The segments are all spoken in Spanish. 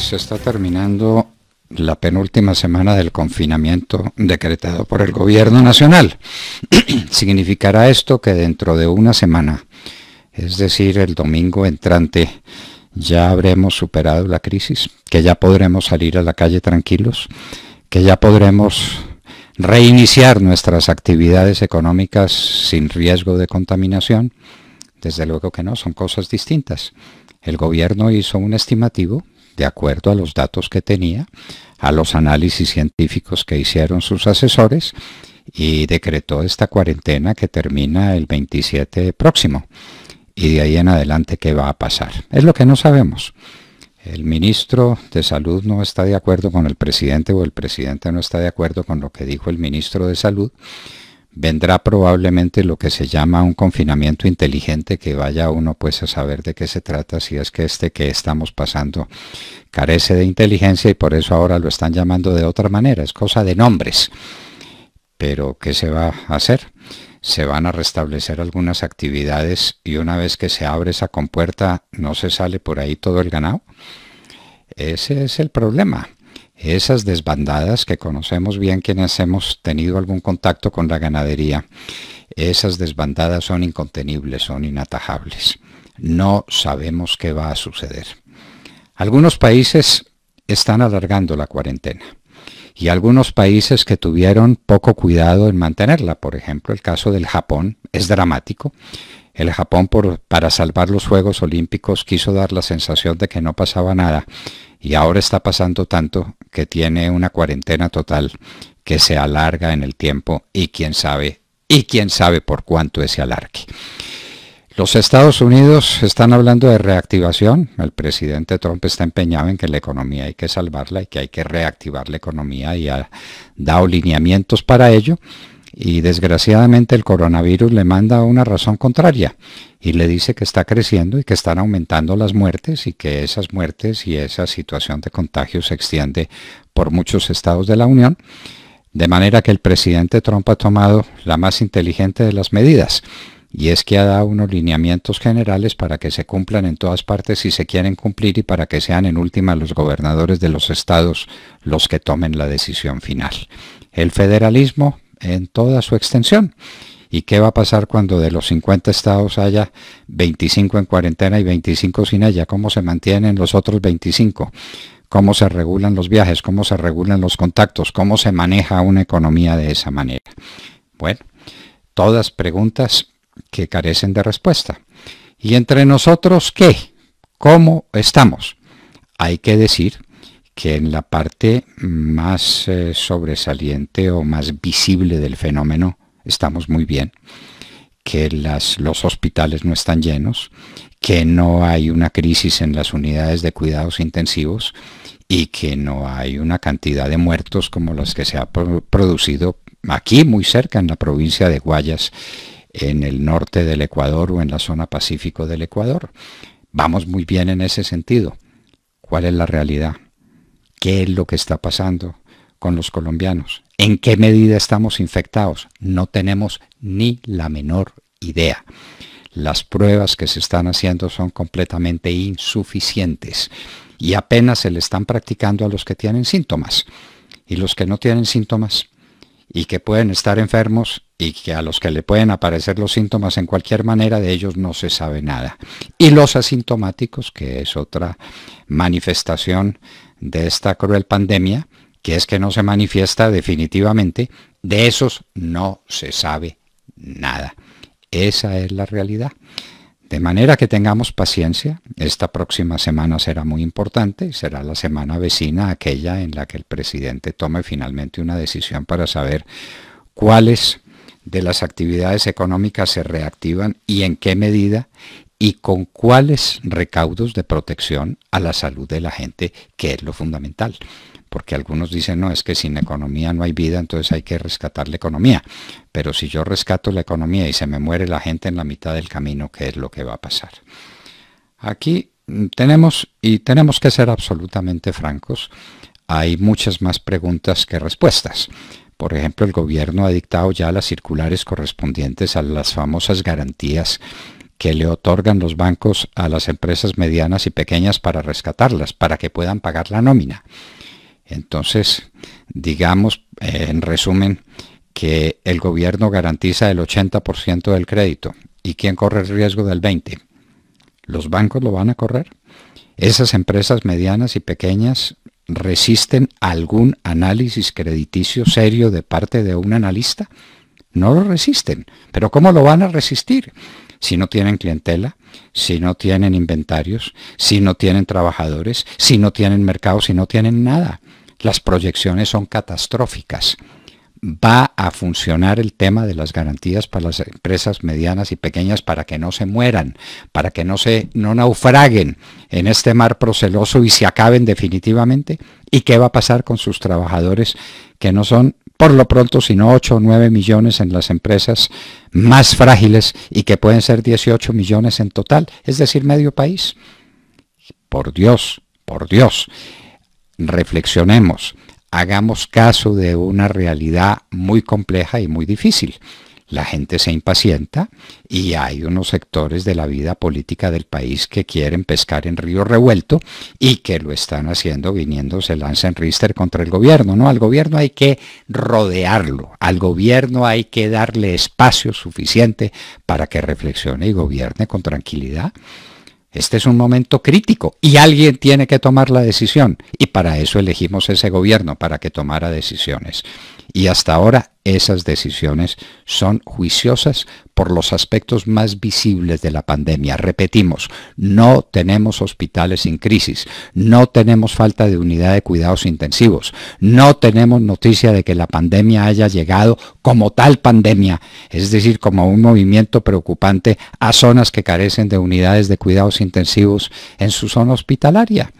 se está terminando la penúltima semana del confinamiento decretado por el gobierno nacional. Significará esto que dentro de una semana, es decir, el domingo entrante, ya habremos superado la crisis, que ya podremos salir a la calle tranquilos, que ya podremos reiniciar nuestras actividades económicas sin riesgo de contaminación. Desde luego que no, son cosas distintas. El gobierno hizo un estimativo de acuerdo a los datos que tenía, a los análisis científicos que hicieron sus asesores y decretó esta cuarentena que termina el 27 próximo y de ahí en adelante qué va a pasar. Es lo que no sabemos. El ministro de Salud no está de acuerdo con el presidente o el presidente no está de acuerdo con lo que dijo el ministro de Salud vendrá probablemente lo que se llama un confinamiento inteligente que vaya uno pues a saber de qué se trata si es que este que estamos pasando carece de inteligencia y por eso ahora lo están llamando de otra manera, es cosa de nombres. Pero ¿qué se va a hacer? Se van a restablecer algunas actividades y una vez que se abre esa compuerta no se sale por ahí todo el ganado. Ese es el problema esas desbandadas que conocemos bien quienes hemos tenido algún contacto con la ganadería, esas desbandadas son incontenibles, son inatajables. No sabemos qué va a suceder. Algunos países están alargando la cuarentena y algunos países que tuvieron poco cuidado en mantenerla, por ejemplo, el caso del Japón es dramático. El Japón, por, para salvar los Juegos Olímpicos, quiso dar la sensación de que no pasaba nada y ahora está pasando tanto que tiene una cuarentena total que se alarga en el tiempo y quién sabe, y quién sabe por cuánto ese alargue. Los Estados Unidos están hablando de reactivación. El presidente Trump está empeñado en que la economía hay que salvarla y que hay que reactivar la economía y ha dado lineamientos para ello y desgraciadamente el coronavirus le manda una razón contraria y le dice que está creciendo y que están aumentando las muertes y que esas muertes y esa situación de contagio se extiende por muchos estados de la Unión, de manera que el presidente Trump ha tomado la más inteligente de las medidas y es que ha dado unos lineamientos generales para que se cumplan en todas partes si se quieren cumplir y para que sean en última los gobernadores de los estados los que tomen la decisión final. El federalismo en toda su extensión. ¿Y qué va a pasar cuando de los 50 estados haya 25 en cuarentena y 25 sin ella? ¿Cómo se mantienen los otros 25? ¿Cómo se regulan los viajes? ¿Cómo se regulan los contactos? ¿Cómo se maneja una economía de esa manera? Bueno, todas preguntas que carecen de respuesta. ¿Y entre nosotros qué? ¿Cómo estamos? Hay que decir que en la parte más eh, sobresaliente o más visible del fenómeno estamos muy bien, que las, los hospitales no están llenos, que no hay una crisis en las unidades de cuidados intensivos y que no hay una cantidad de muertos como los que se ha producido aquí muy cerca en la provincia de Guayas, en el norte del Ecuador o en la zona pacífico del Ecuador. Vamos muy bien en ese sentido. ¿Cuál es la realidad? qué es lo que está pasando con los colombianos, en qué medida estamos infectados, no tenemos ni la menor idea. Las pruebas que se están haciendo son completamente insuficientes y apenas se le están practicando a los que tienen síntomas. Y los que no tienen síntomas, y que pueden estar enfermos y que a los que le pueden aparecer los síntomas en cualquier manera, de ellos no se sabe nada. Y los asintomáticos, que es otra manifestación de esta cruel pandemia, que es que no se manifiesta definitivamente, de esos no se sabe nada. Esa es la realidad. De manera que tengamos paciencia. Esta próxima semana será muy importante. Será la semana vecina aquella en la que el presidente tome finalmente una decisión para saber cuáles de las actividades económicas se reactivan y en qué medida y con cuáles recaudos de protección a la salud de la gente, que es lo fundamental porque algunos dicen, no, es que sin economía no hay vida, entonces hay que rescatar la economía. Pero si yo rescato la economía y se me muere la gente en la mitad del camino, ¿qué es lo que va a pasar? Aquí mm, tenemos, y tenemos que ser absolutamente francos, hay muchas más preguntas que respuestas. Por ejemplo, el gobierno ha dictado ya las circulares correspondientes a las famosas garantías que le otorgan los bancos a las empresas medianas y pequeñas para rescatarlas, para que puedan pagar la nómina. Entonces, digamos, eh, en resumen, que el gobierno garantiza el 80% del crédito. ¿Y quién corre el riesgo del 20%? ¿Los bancos lo van a correr? Esas empresas medianas y pequeñas resisten algún análisis crediticio serio de parte de un analista? No lo resisten. ¿Pero cómo lo van a resistir? Si no tienen clientela, si no tienen inventarios, si no tienen trabajadores, si no tienen mercado, si no tienen nada las proyecciones son catastróficas. Va a funcionar el tema de las garantías para las empresas medianas y pequeñas para que no se mueran, para que no se no naufraguen en este mar proceloso y se acaben definitivamente. ¿Y qué va a pasar con sus trabajadores que no son por lo pronto, sino 8 o 9 millones en las empresas más frágiles y que pueden ser 18 millones en total, es decir, medio país. Por Dios, por Dios reflexionemos, hagamos caso de una realidad muy compleja y muy difícil. La gente se impacienta y hay unos sectores de la vida política del país que quieren pescar en río revuelto y que lo están haciendo viniéndose lanza en Rister contra el gobierno. No, al gobierno hay que rodearlo, al gobierno hay que darle espacio suficiente para que reflexione y gobierne con tranquilidad este es un momento crítico y alguien tiene que tomar la decisión. Y para eso elegimos ese gobierno, para que tomara decisiones. Y hasta ahora esas decisiones son juiciosas por los aspectos más visibles de la pandemia. Repetimos, no tenemos hospitales sin crisis, no tenemos falta de unidad de cuidados intensivos, no tenemos noticia de que la pandemia haya llegado como tal pandemia, es decir, como un movimiento preocupante a zonas que carecen de unidades de cuidados intensivos en su zona hospitalaria.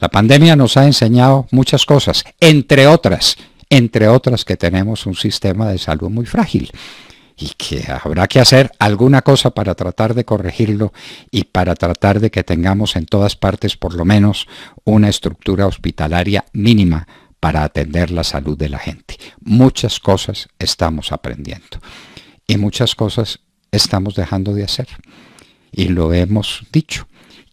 La pandemia nos ha enseñado muchas cosas, entre otras, entre otras que tenemos un sistema de salud muy frágil y que habrá que hacer alguna cosa para tratar de corregirlo y para tratar de que tengamos en todas partes por lo menos una estructura hospitalaria mínima para atender la salud de la gente. Muchas cosas estamos aprendiendo y muchas cosas estamos dejando de hacer y lo hemos dicho.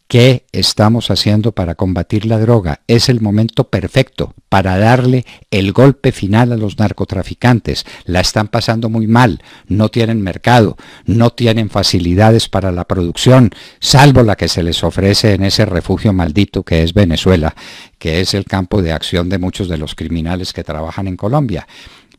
¿Qué estamos haciendo para combatir la droga? Es el momento perfecto para darle el golpe final a los narcotraficantes. La están pasando muy mal, no tienen mercado, no tienen facilidades para la producción, salvo la que se les ofrece en ese refugio maldito que es Venezuela, que es el campo de acción de muchos de los criminales que trabajan en Colombia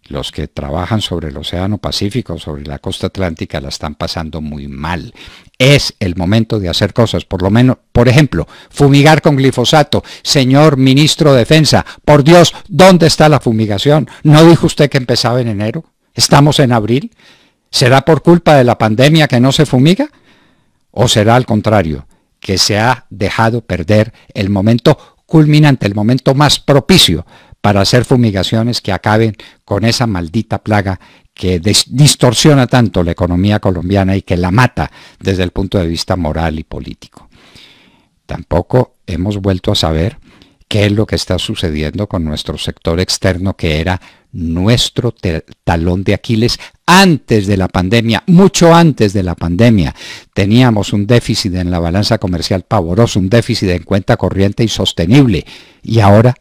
los que trabajan sobre el Océano Pacífico, sobre la costa atlántica, la están pasando muy mal. Es el momento de hacer cosas, por lo menos, por ejemplo, fumigar con glifosato. Señor ministro de Defensa, por Dios, ¿dónde está la fumigación? ¿No dijo usted que empezaba en enero? ¿Estamos en abril? ¿Será por culpa de la pandemia que no se fumiga? ¿O será al contrario, que se ha dejado perder el momento culminante, el momento más propicio para hacer fumigaciones que acaben con esa maldita plaga que distorsiona tanto la economía colombiana y que la mata desde el punto de vista moral y político. Tampoco hemos vuelto a saber qué es lo que está sucediendo con nuestro sector externo que era nuestro talón de Aquiles antes de la pandemia, mucho antes de la pandemia. Teníamos un déficit en la balanza comercial pavoroso, un déficit en cuenta corriente insostenible y ahora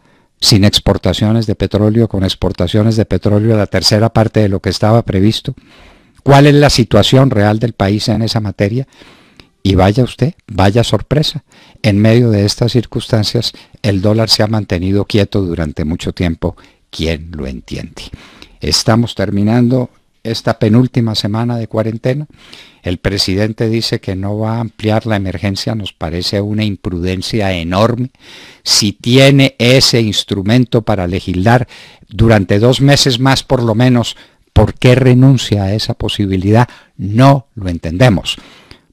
sin exportaciones de petróleo, con exportaciones de petróleo a la tercera parte de lo que estaba previsto, cuál es la situación real del país en esa materia. Y vaya usted, vaya sorpresa, en medio de estas circunstancias el dólar se ha mantenido quieto durante mucho tiempo, ¿quién lo entiende? Estamos terminando esta penúltima semana de cuarentena. El presidente dice que no va a ampliar la emergencia, nos parece una imprudencia enorme. Si tiene ese instrumento para legislar durante dos meses más por lo menos, ¿por qué renuncia a esa posibilidad? No lo entendemos.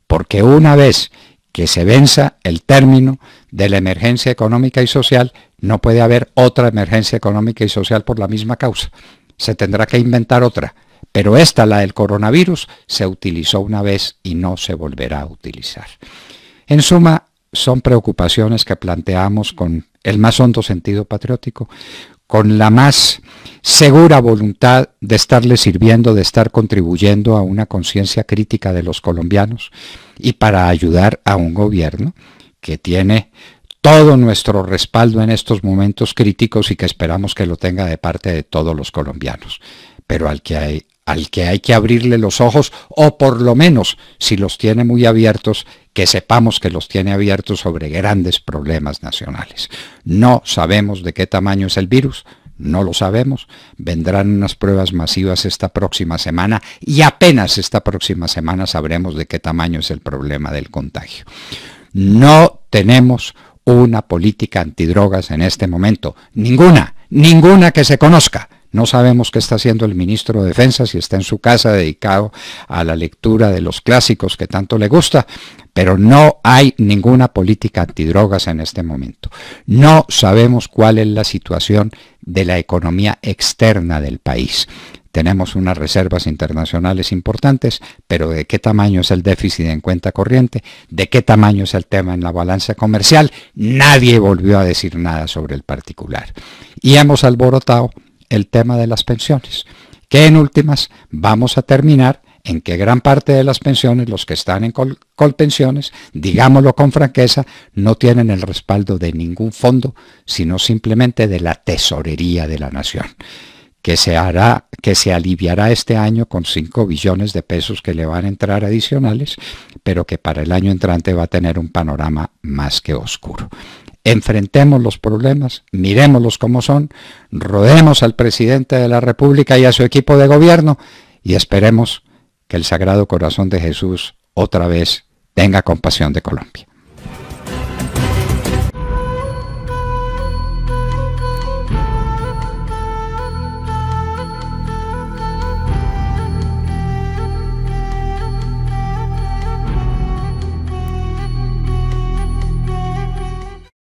Porque una vez que se venza el término de la emergencia económica y social, no puede haber otra emergencia económica y social por la misma causa. Se tendrá que inventar otra. Pero esta, la del coronavirus, se utilizó una vez y no se volverá a utilizar. En suma, son preocupaciones que planteamos con el más hondo sentido patriótico, con la más segura voluntad de estarle sirviendo, de estar contribuyendo a una conciencia crítica de los colombianos y para ayudar a un gobierno que tiene todo nuestro respaldo en estos momentos críticos y que esperamos que lo tenga de parte de todos los colombianos, pero al que hay, al que hay que abrirle los ojos, o por lo menos, si los tiene muy abiertos, que sepamos que los tiene abiertos sobre grandes problemas nacionales. No sabemos de qué tamaño es el virus, no lo sabemos. Vendrán unas pruebas masivas esta próxima semana y apenas esta próxima semana sabremos de qué tamaño es el problema del contagio. No tenemos una política antidrogas en este momento. Ninguna, ninguna que se conozca. No sabemos qué está haciendo el ministro de Defensa, si está en su casa dedicado a la lectura de los clásicos que tanto le gusta, pero no hay ninguna política antidrogas en este momento. No sabemos cuál es la situación de la economía externa del país. Tenemos unas reservas internacionales importantes, pero de qué tamaño es el déficit en cuenta corriente, de qué tamaño es el tema en la balanza comercial, nadie volvió a decir nada sobre el particular. Y hemos alborotado el tema de las pensiones, que en últimas vamos a terminar en que gran parte de las pensiones, los que están en colpensiones, digámoslo con franqueza, no tienen el respaldo de ningún fondo, sino simplemente de la tesorería de la nación, que se, hará, que se aliviará este año con 5 billones de pesos que le van a entrar adicionales, pero que para el año entrante va a tener un panorama más que oscuro enfrentemos los problemas, miremoslos como son, rodeemos al presidente de la República y a su equipo de gobierno y esperemos que el Sagrado Corazón de Jesús otra vez tenga compasión de Colombia.